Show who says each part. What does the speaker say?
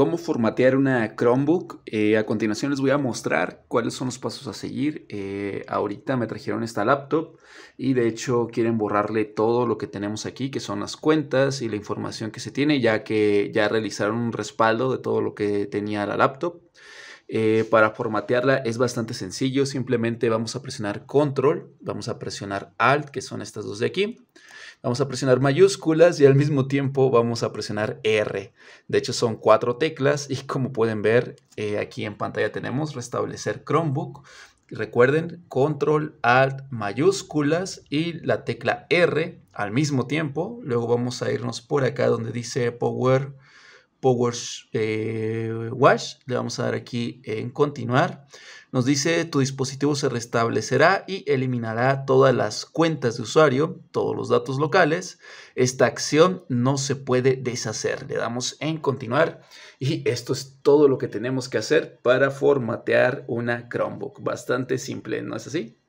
Speaker 1: cómo formatear una Chromebook. Eh, a continuación les voy a mostrar cuáles son los pasos a seguir. Eh, ahorita me trajeron esta laptop y de hecho quieren borrarle todo lo que tenemos aquí, que son las cuentas y la información que se tiene, ya que ya realizaron un respaldo de todo lo que tenía la laptop. Eh, para formatearla es bastante sencillo, simplemente vamos a presionar control, vamos a presionar alt, que son estas dos de aquí, vamos a presionar mayúsculas y al mismo tiempo vamos a presionar R. De hecho son cuatro teclas y como pueden ver eh, aquí en pantalla tenemos restablecer Chromebook. Recuerden, control, alt, mayúsculas y la tecla R al mismo tiempo. Luego vamos a irnos por acá donde dice Power Power eh, Le vamos a dar aquí en continuar. Nos dice tu dispositivo se restablecerá y eliminará todas las cuentas de usuario, todos los datos locales. Esta acción no se puede deshacer. Le damos en continuar y esto es todo lo que tenemos que hacer para formatear una Chromebook. Bastante simple, ¿no es así?